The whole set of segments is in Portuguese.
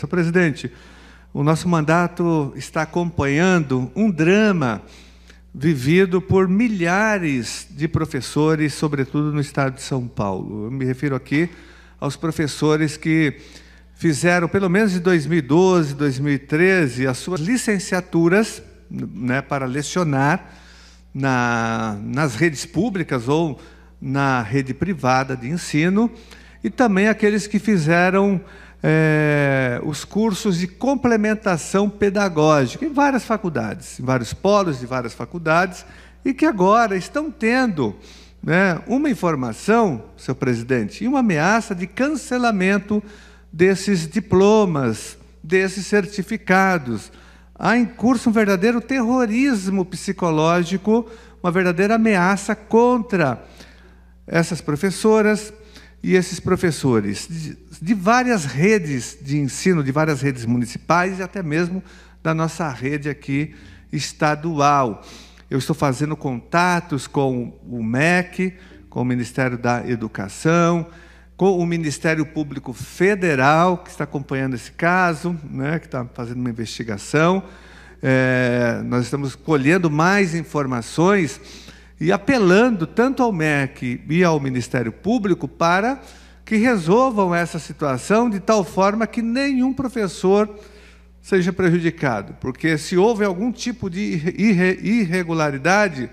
Senhor presidente, o nosso mandato está acompanhando um drama vivido por milhares de professores, sobretudo no estado de São Paulo. Eu me refiro aqui aos professores que fizeram, pelo menos de 2012, 2013, as suas licenciaturas né, para lecionar na, nas redes públicas ou na rede privada de ensino, e também aqueles que fizeram é, os cursos de complementação pedagógica em várias faculdades, em vários polos de várias faculdades, e que agora estão tendo né, uma informação, seu presidente, e uma ameaça de cancelamento desses diplomas, desses certificados. Há em curso um verdadeiro terrorismo psicológico, uma verdadeira ameaça contra essas professoras, e esses professores de, de várias redes de ensino, de várias redes municipais e até mesmo da nossa rede aqui estadual. Eu estou fazendo contatos com o MEC, com o Ministério da Educação, com o Ministério Público Federal, que está acompanhando esse caso, né, que está fazendo uma investigação. É, nós estamos colhendo mais informações e apelando tanto ao MEC e ao Ministério Público para que resolvam essa situação de tal forma que nenhum professor seja prejudicado, porque se houve algum tipo de irregularidade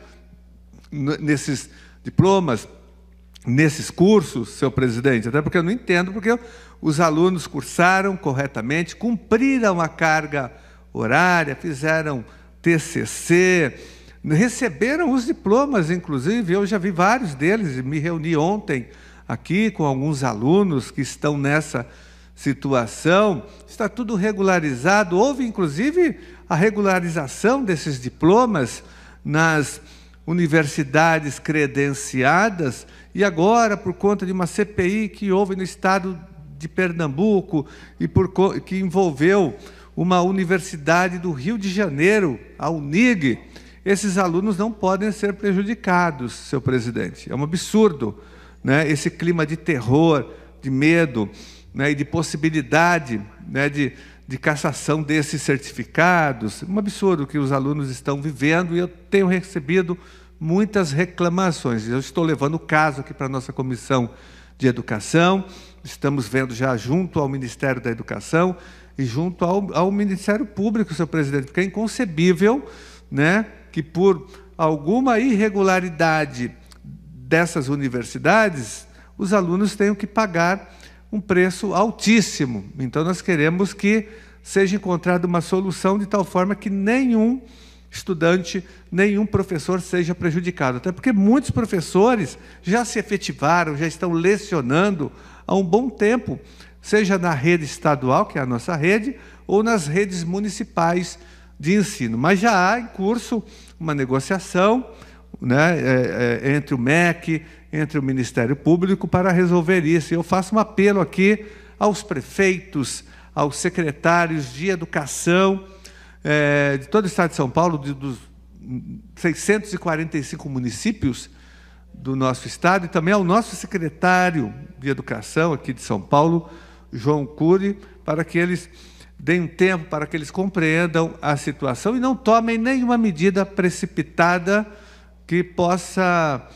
nesses diplomas, nesses cursos, seu presidente, até porque eu não entendo, porque os alunos cursaram corretamente, cumpriram a carga horária, fizeram TCC, receberam os diplomas, inclusive, eu já vi vários deles, me reuni ontem aqui com alguns alunos que estão nessa situação, está tudo regularizado, houve inclusive a regularização desses diplomas nas universidades credenciadas, e agora, por conta de uma CPI que houve no estado de Pernambuco e por, que envolveu uma universidade do Rio de Janeiro, a UNIG, esses alunos não podem ser prejudicados, seu presidente. É um absurdo né? esse clima de terror, de medo né? e de possibilidade né? de, de cassação desses certificados. Um absurdo que os alunos estão vivendo e eu tenho recebido muitas reclamações. Eu estou levando o caso aqui para a nossa comissão de educação, estamos vendo já junto ao Ministério da Educação e junto ao, ao Ministério Público, seu presidente, porque é inconcebível né, que por alguma irregularidade dessas universidades, os alunos tenham que pagar um preço altíssimo. Então, nós queremos que seja encontrada uma solução de tal forma que nenhum estudante, nenhum professor seja prejudicado. Até porque muitos professores já se efetivaram, já estão lecionando há um bom tempo, seja na rede estadual, que é a nossa rede, ou nas redes municipais de ensino. Mas já há em curso uma negociação né, é, é, entre o MEC, entre o Ministério Público, para resolver isso. eu faço um apelo aqui aos prefeitos, aos secretários de educação é, de todo o estado de São Paulo, de, dos 645 municípios do nosso estado, e também ao nosso secretário de educação aqui de São Paulo, João Cury, para que eles deem tempo para que eles compreendam a situação e não tomem nenhuma medida precipitada que possa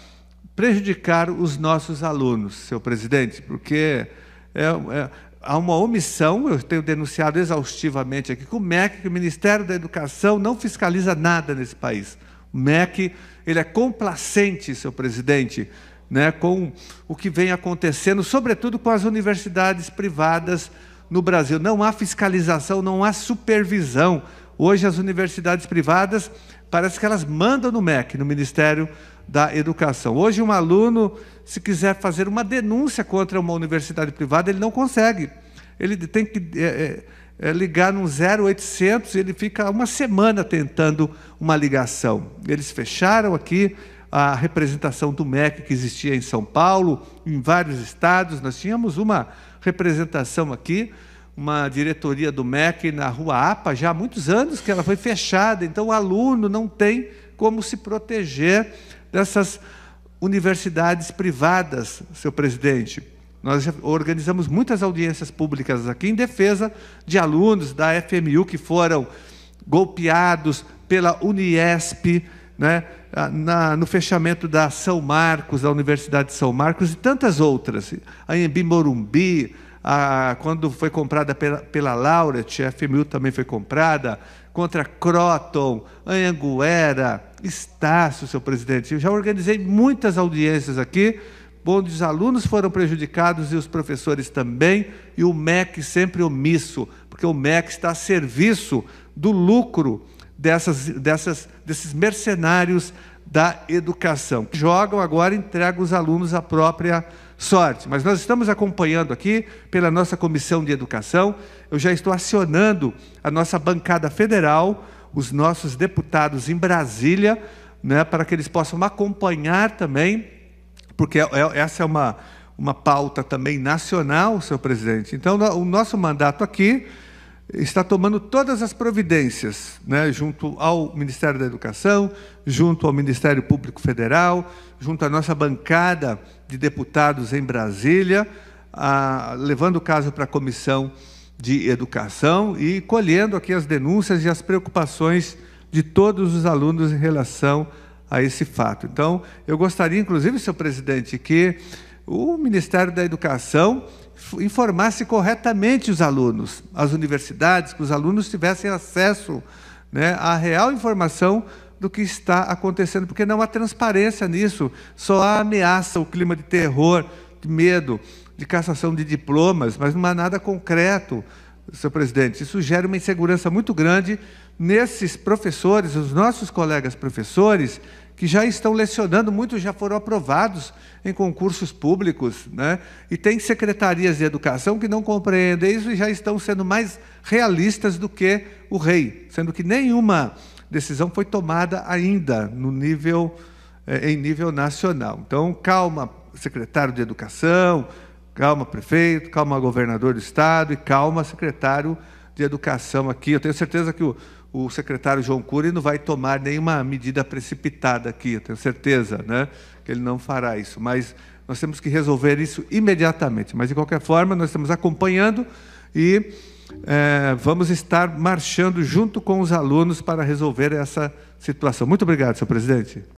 prejudicar os nossos alunos, seu presidente, porque é, é, há uma omissão, eu tenho denunciado exaustivamente aqui, que o MEC, que o Ministério da Educação, não fiscaliza nada nesse país. O MEC ele é complacente, seu presidente, né, com o que vem acontecendo, sobretudo com as universidades privadas no Brasil. Não há fiscalização, não há supervisão. Hoje as universidades privadas parece que elas mandam no MEC, no Ministério da Educação. Hoje um aluno, se quiser fazer uma denúncia contra uma universidade privada, ele não consegue. Ele tem que é, é, é ligar num 0800 e ele fica uma semana tentando uma ligação. Eles fecharam aqui a representação do MEC que existia em São Paulo, em vários estados. Nós tínhamos uma representação aqui uma diretoria do MEC na rua APA, já há muitos anos que ela foi fechada, então o aluno não tem como se proteger dessas universidades privadas, seu presidente. Nós organizamos muitas audiências públicas aqui em defesa de alunos da FMU que foram golpeados pela Uniesp, né, na, no fechamento da São Marcos, da Universidade de São Marcos e tantas outras, a Embi Morumbi, a, quando foi comprada pela, pela Lauret, a FMU também foi comprada, contra Croton, Anhanguera, Estácio, seu presidente. Eu já organizei muitas audiências aqui, onde os alunos foram prejudicados e os professores também, e o MEC sempre omisso, porque o MEC está a serviço do lucro dessas, dessas, desses mercenários da educação. Jogam agora, entregam os alunos à própria sorte. Mas nós estamos acompanhando aqui pela nossa comissão de educação. Eu já estou acionando a nossa bancada federal, os nossos deputados em Brasília, né, para que eles possam acompanhar também, porque é, é, essa é uma, uma pauta também nacional, senhor presidente. Então, o nosso mandato aqui está tomando todas as providências, né, junto ao Ministério da Educação, junto ao Ministério Público Federal, junto à nossa bancada de deputados em Brasília, a, levando o caso para a Comissão de Educação e colhendo aqui as denúncias e as preocupações de todos os alunos em relação a esse fato. Então, eu gostaria, inclusive, senhor presidente, que o Ministério da Educação informasse corretamente os alunos, as universidades, que os alunos tivessem acesso né, à real informação do que está acontecendo, porque não há transparência nisso, só há ameaça, o clima de terror, de medo, de cassação de diplomas, mas não há nada concreto, senhor presidente. Isso gera uma insegurança muito grande nesses professores, os nossos colegas professores, que já estão lecionando, muitos já foram aprovados em concursos públicos, né? e tem secretarias de educação que não compreendem isso e já estão sendo mais realistas do que o rei, sendo que nenhuma decisão foi tomada ainda no nível, eh, em nível nacional. Então, calma, secretário de Educação, calma, prefeito, calma, governador do Estado e calma, secretário de Educação aqui. Eu tenho certeza que o o secretário João Cury não vai tomar nenhuma medida precipitada aqui, eu tenho certeza né, que ele não fará isso. Mas nós temos que resolver isso imediatamente. Mas, de qualquer forma, nós estamos acompanhando e é, vamos estar marchando junto com os alunos para resolver essa situação. Muito obrigado, senhor presidente.